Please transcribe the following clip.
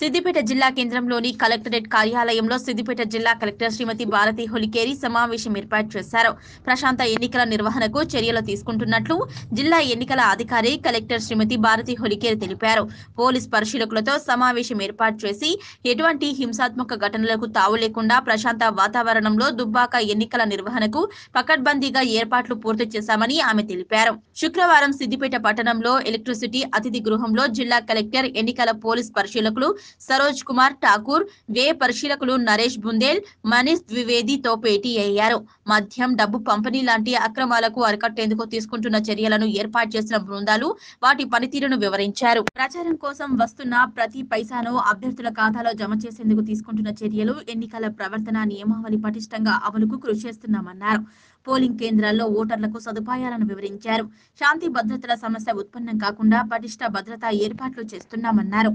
సిద్దిపేట జిల్లా కేంద్రంలోని కలెక్టరేట్ కార్యాలయంలో సిద్దిపేట జిల్లా కలెక్టర్ శ్రీమతి భారతి హొలికేరి సమావేశం ఏర్పాటు చేశారు ప్రశాంత ఎన్నికల నిర్వహణకు చర్యలు తీసుకుంటున్నట్లు జిల్లా ఎన్నికల అధికారి కలెక్టర్ శ్రీమతి భారతి హొలికేరి తెలిపారు పోలీస్ పరిశీలకులతో సమావేశం ఏర్పాటు చేసి ఎటువంటి హింసాత్మక ఘటనలకు తావు లేకుండా ప్రశాంత వాతావరణంలో దుబ్బాక ఎన్నికల నిర్వహణకు పకడ్బందీగా ఏర్పాట్లు పూర్తి చేశామని ఆమె తెలిపారు శుక్రవారం సిద్దిపేట పట్టణంలో ఎలక్ట్రిసిటీ అతిథి గృహంలో జిల్లా కలెక్టర్ ఎన్నికల పోలీస్ పరిశీలకులు సరోజ్ కుమార్ ఠాకూర్ వ్యయ పరిశీలకులు నరేష్ బుందేల్ మనీష్ ద్వివేదితో భేటీ అయ్యారు మద్యం డబ్బు పంపిణీ లాంటి అక్రమాలకు అరికట్టేందుకు తీసుకుంటున్న చర్యలను ఏర్పాటు చేసిన బృందాలు వాటి పనితీరును వివరించారు ప్రచారం కోసం వస్తున్న ప్రతి పైసాను అభ్యర్థుల ఖాతాలో జమ చేసేందుకు తీసుకుంటున్న చర్యలు ఎన్నికల ప్రవర్తన నియమావళి పటిష్టంగా అమలుకు కృషి చేస్తున్నామన్నారు పోలింగ్ కేంద్రాల్లో ఓటర్లకు సదుపాయాలను వివరించారు శాంతి భద్రతల సమస్య ఉత్పన్నం కాకుండా పటిష్ట భద్రతా ఏర్పాట్లు చేస్తున్నామన్నారు